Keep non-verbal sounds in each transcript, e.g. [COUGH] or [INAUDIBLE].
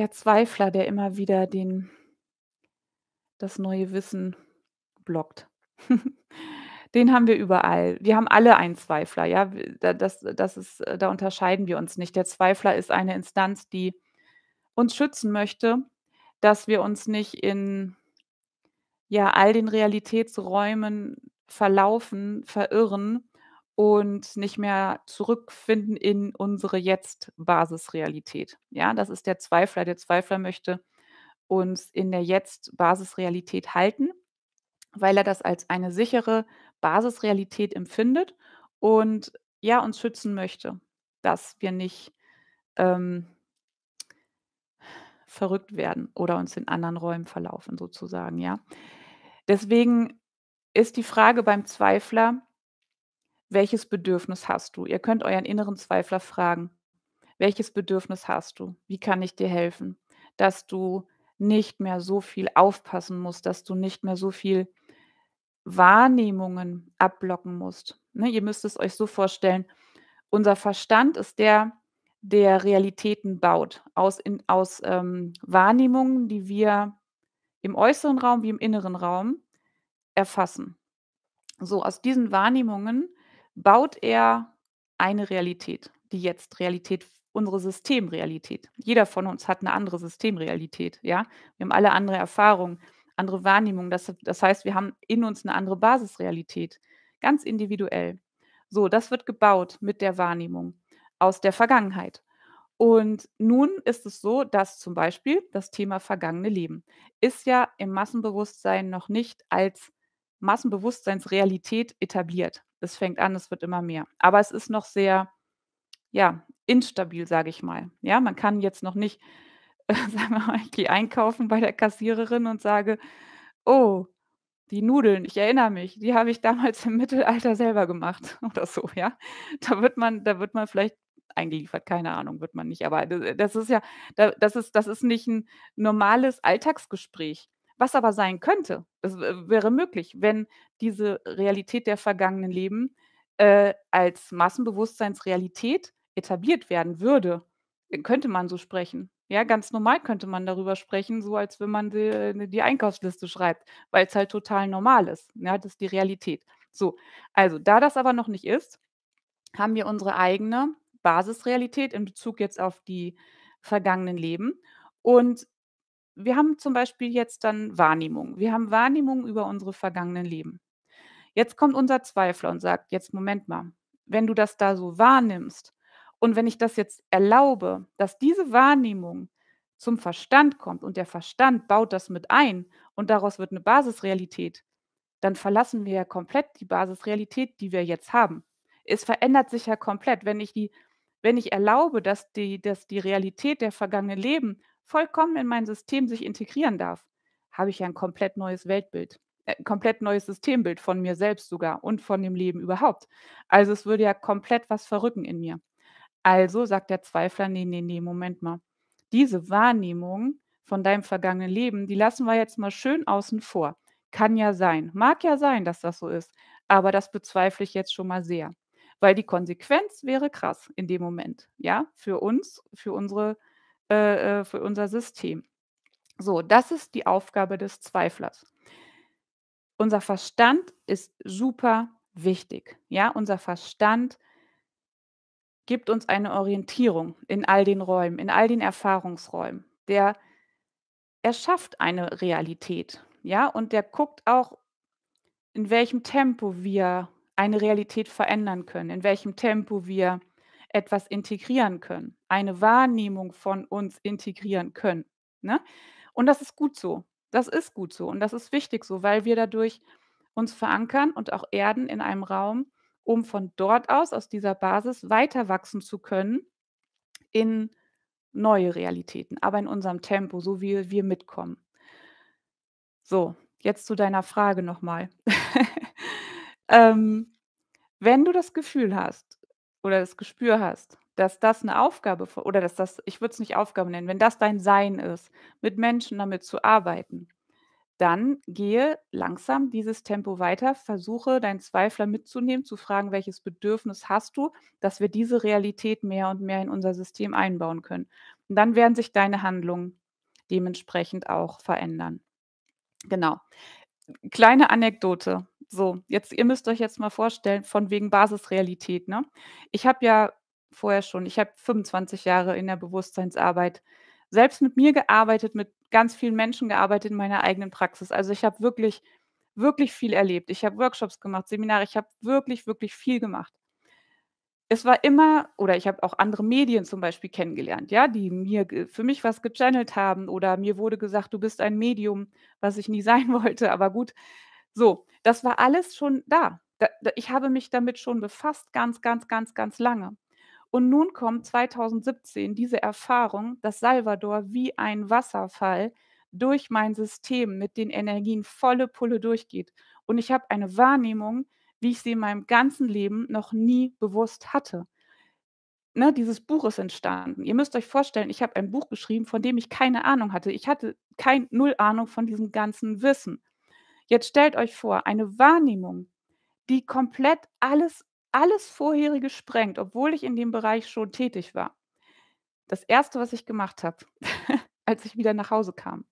der Zweifler, der immer wieder den, das neue Wissen blockt. [LAUGHS] den haben wir überall. Wir haben alle einen Zweifler, ja. Das, das ist, äh, da unterscheiden wir uns nicht. Der Zweifler ist eine Instanz, die uns schützen möchte, dass wir uns nicht in ja, all den Realitätsräumen verlaufen, verirren und nicht mehr zurückfinden in unsere Jetzt-Basisrealität. Ja, das ist der Zweifler. Der Zweifler möchte uns in der Jetzt-Basisrealität halten, weil er das als eine sichere Basisrealität empfindet und ja, uns schützen möchte, dass wir nicht ähm, verrückt werden oder uns in anderen Räumen verlaufen, sozusagen, ja. Deswegen ist die Frage beim Zweifler, welches Bedürfnis hast du? Ihr könnt euren inneren Zweifler fragen, welches Bedürfnis hast du? Wie kann ich dir helfen? Dass du nicht mehr so viel aufpassen musst, dass du nicht mehr so viel Wahrnehmungen abblocken musst. Ne? Ihr müsst es euch so vorstellen, unser Verstand ist der, der Realitäten baut, aus, in, aus ähm, Wahrnehmungen, die wir im äußeren Raum wie im inneren Raum erfassen. So, aus diesen Wahrnehmungen baut er eine Realität, die jetzt Realität, unsere Systemrealität. Jeder von uns hat eine andere Systemrealität, ja. Wir haben alle andere Erfahrungen, andere Wahrnehmungen. Das, das heißt, wir haben in uns eine andere Basisrealität, ganz individuell. So, das wird gebaut mit der Wahrnehmung aus der Vergangenheit. Und nun ist es so, dass zum Beispiel das Thema vergangene Leben ist ja im Massenbewusstsein noch nicht als Massenbewusstseinsrealität etabliert. Es fängt an, es wird immer mehr. Aber es ist noch sehr, ja, instabil, sage ich mal. Ja, man kann jetzt noch nicht, äh, [LAUGHS] sagen wir mal, ich gehe einkaufen bei der Kassiererin und sage, oh, die Nudeln, ich erinnere mich, die habe ich damals im Mittelalter selber gemacht [LAUGHS] oder so, ja. Da wird man, da wird man vielleicht eingeliefert, keine Ahnung, wird man nicht. Aber das ist ja, das ist, das ist nicht ein normales Alltagsgespräch. Was aber sein könnte, das äh, wäre möglich, wenn diese Realität der vergangenen Leben äh, als Massenbewusstseinsrealität etabliert werden würde, äh, könnte man so sprechen. Ja, ganz normal könnte man darüber sprechen, so als wenn man die, äh, ne, die Einkaufsliste schreibt, weil es halt total normal ist. Ja, das ist die Realität. So, also da das aber noch nicht ist, haben wir unsere eigene Basisrealität in Bezug jetzt auf die vergangenen Leben. Und wir haben zum Beispiel jetzt dann Wahrnehmung. Wir haben Wahrnehmung über unsere vergangenen Leben. Jetzt kommt unser Zweifler und sagt, jetzt Moment mal, wenn du das da so wahrnimmst und wenn ich das jetzt erlaube, dass diese Wahrnehmung zum Verstand kommt und der Verstand baut das mit ein und daraus wird eine Basisrealität, dann verlassen wir ja komplett die Basisrealität, die wir jetzt haben. Es verändert sich ja komplett, wenn ich die wenn ich erlaube, dass die, dass die Realität der vergangenen Leben vollkommen in mein System sich integrieren darf, habe ich ja ein komplett neues Weltbild, äh, komplett neues Systembild von mir selbst sogar und von dem Leben überhaupt. Also es würde ja komplett was verrücken in mir. Also sagt der Zweifler, nee, nee, nee, Moment mal. Diese Wahrnehmung von deinem vergangenen Leben, die lassen wir jetzt mal schön außen vor. Kann ja sein, mag ja sein, dass das so ist, aber das bezweifle ich jetzt schon mal sehr, weil die Konsequenz wäre krass in dem Moment, ja, für uns, für unsere äh, äh, für unser System. So, das ist die Aufgabe des Zweiflers. Unser Verstand ist super wichtig. Ja, unser Verstand gibt uns eine Orientierung in all den Räumen, in all den Erfahrungsräumen. Der erschafft eine Realität. Ja, und der guckt auch, in welchem Tempo wir eine Realität verändern können, in welchem Tempo wir etwas integrieren können, eine Wahrnehmung von uns integrieren können. Ne? Und das ist gut so. Das ist gut so und das ist wichtig so, weil wir dadurch uns verankern und auch erden in einem Raum, um von dort aus, aus dieser Basis, weiter wachsen zu können in neue Realitäten, aber in unserem Tempo, so wie wir mitkommen. So, jetzt zu deiner Frage nochmal. [LAUGHS] ähm, wenn du das Gefühl hast, oder das Gespür hast, dass das eine Aufgabe oder dass das, ich würde es nicht Aufgabe nennen, wenn das dein Sein ist, mit Menschen damit zu arbeiten, dann gehe langsam dieses Tempo weiter, versuche deinen Zweifler mitzunehmen, zu fragen, welches Bedürfnis hast du, dass wir diese Realität mehr und mehr in unser System einbauen können. Und dann werden sich deine Handlungen dementsprechend auch verändern. Genau. Kleine Anekdote. So, jetzt, ihr müsst euch jetzt mal vorstellen, von wegen Basisrealität. Ne? Ich habe ja vorher schon, ich habe 25 Jahre in der Bewusstseinsarbeit selbst mit mir gearbeitet, mit ganz vielen Menschen gearbeitet in meiner eigenen Praxis. Also ich habe wirklich, wirklich viel erlebt. Ich habe Workshops gemacht, Seminare, ich habe wirklich, wirklich viel gemacht. Es war immer, oder ich habe auch andere Medien zum Beispiel kennengelernt, ja, die mir für mich was gechannelt haben oder mir wurde gesagt, du bist ein Medium, was ich nie [LAUGHS] sein wollte, aber gut. So, das war alles schon da. Ich habe mich damit schon befasst, ganz, ganz, ganz, ganz lange. Und nun kommt 2017 diese Erfahrung, dass Salvador wie ein Wasserfall durch mein System mit den Energien volle Pulle durchgeht. Und ich habe eine Wahrnehmung, wie ich sie in meinem ganzen Leben noch nie bewusst hatte. Ne, dieses Buch ist entstanden. Ihr müsst euch vorstellen, ich habe ein Buch geschrieben, von dem ich keine Ahnung hatte. Ich hatte kein Null Ahnung von diesem ganzen Wissen. Jetzt stellt euch vor, eine Wahrnehmung, die komplett alles, alles Vorherige sprengt, obwohl ich in dem Bereich schon tätig war. Das Erste, was ich gemacht habe, [LAUGHS] als ich wieder nach Hause kam,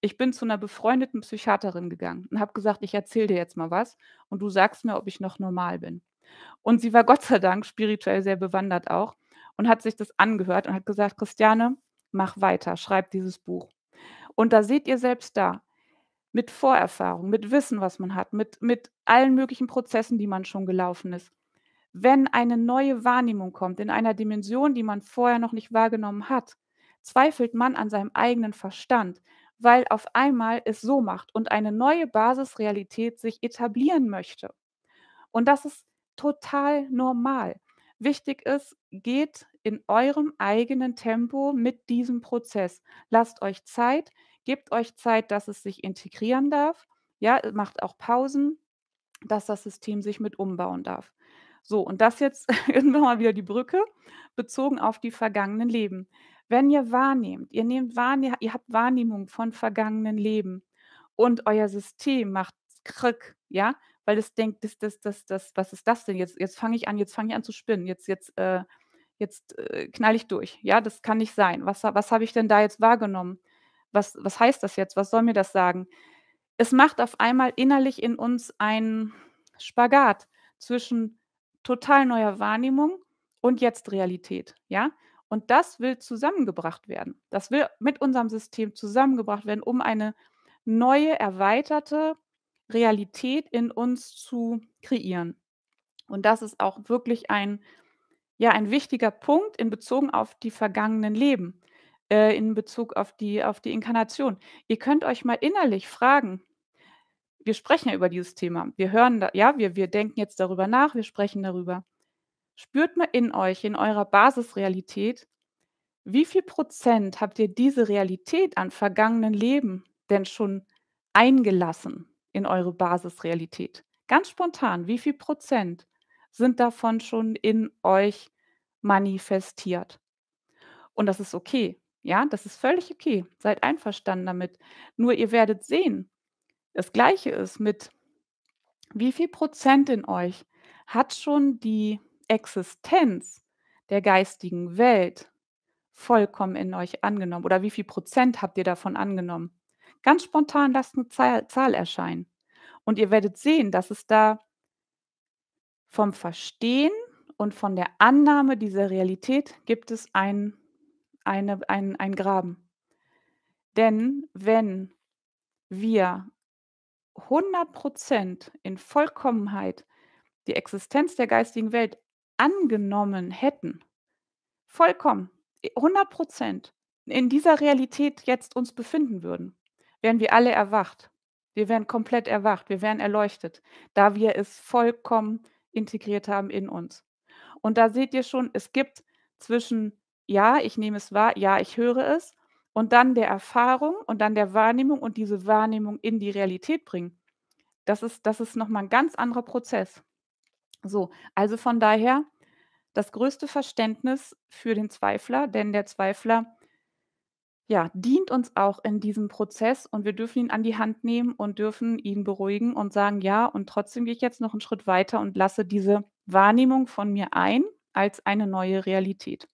ich bin zu einer befreundeten Psychiaterin gegangen und habe gesagt, ich erzähle dir jetzt mal was und du sagst mir, ob ich noch normal bin. Und sie war Gott sei Dank spirituell sehr bewandert auch und hat sich das angehört und hat gesagt, Christiane, mach weiter, schreib dieses Buch. Und da seht ihr selbst da, mit Vorerfahrung, mit Wissen, was man hat, mit, mit allen möglichen Prozessen, die man schon gelaufen ist. Wenn eine neue Wahrnehmung kommt in einer Dimension, die man vorher noch nicht wahrgenommen hat, zweifelt man an seinem eigenen Verstand, weil auf einmal es so macht und eine neue Basisrealität sich etablieren möchte. Und das ist total normal. Wichtig ist, geht in eurem eigenen Tempo mit diesem Prozess. Lasst euch Zeit, Gebt euch Zeit, dass es sich integrieren darf. Ja, äh, macht auch Pausen, dass das System sich mit umbauen darf. So, und das jetzt [LAUGHS] mal wieder die Brücke bezogen auf die vergangenen Leben. Wenn ihr wahrnehmt, ihr, nehmt wahrne ihr habt Wahrnehmung von vergangenen Leben und euer System macht Krück, ja, weil es denkt, das, das, das, das, was ist das denn jetzt? Jetzt fange ich an, jetzt fange ich an zu spinnen, jetzt, jetzt, äh, jetzt äh, knall ich durch, ja, das kann nicht sein. Was, was habe ich denn da jetzt wahrgenommen? was, was heißt das jetzt? Was soll mir das sagen? Es macht auf einmal innerlich in uns einen Spagat zwischen total neuer Wahrnehmung und jetzt Realität, ja? Und das will zusammengebracht werden. Das will mit unserem System zusammengebracht werden, um eine neue, erweiterte Realität in uns zu kreieren. Und das ist auch wirklich ein, ja, ein wichtiger Punkt in Bezug auf die vergangenen Leben äh, in Bezug auf die, auf die Inkarnation. Ihr könnt euch mal innerlich fragen, wir sprechen ja über dieses Thema, wir hören, da, ja, wir, wir denken jetzt darüber nach, wir sprechen darüber. Spürt mal in euch, in eurer Basisrealität, wie viel Prozent habt ihr diese Realität an vergangenen Leben denn schon eingelassen in eure Basisrealität? Ganz spontan, wie viel Prozent sind davon schon in euch manifestiert? Und das ist okay. Ja, das ist völlig okay. Seid einverstanden damit. Nur ihr werdet sehen, das gleiche ist mit, wie viel Prozent in euch hat schon die Existenz der geistigen Welt vollkommen in euch angenommen? Oder wie viel Prozent habt ihr davon angenommen? Ganz spontan lasst eine Zahl, Zahl erscheinen. Und ihr werdet sehen, dass es da vom Verstehen und von der Annahme dieser Realität gibt es einen eine, ein, ein Graben. Denn wenn wir 100% in Vollkommenheit die Existenz der geistigen Welt angenommen hätten, vollkommen, 100% in dieser Realität jetzt uns befinden würden, wären wir alle erwacht. Wir wären komplett erwacht, wir wären erleuchtet, da wir es vollkommen integriert haben in uns. Und da seht ihr schon, es gibt zwischen ja, ich nehme es wahr, ja, ich höre es und dann der Erfahrung und dann der Wahrnehmung und diese Wahrnehmung in die Realität bringen. Das ist, das ist nochmal ein ganz anderer Prozess. So, also von daher das größte Verständnis für den Zweifler, denn der Zweifler ja, dient uns auch in diesem Prozess und wir dürfen ihn an die Hand nehmen und dürfen ihn beruhigen und sagen, ja, und trotzdem gehe ich jetzt noch einen Schritt weiter und lasse diese Wahrnehmung von mir ein als eine neue Realität.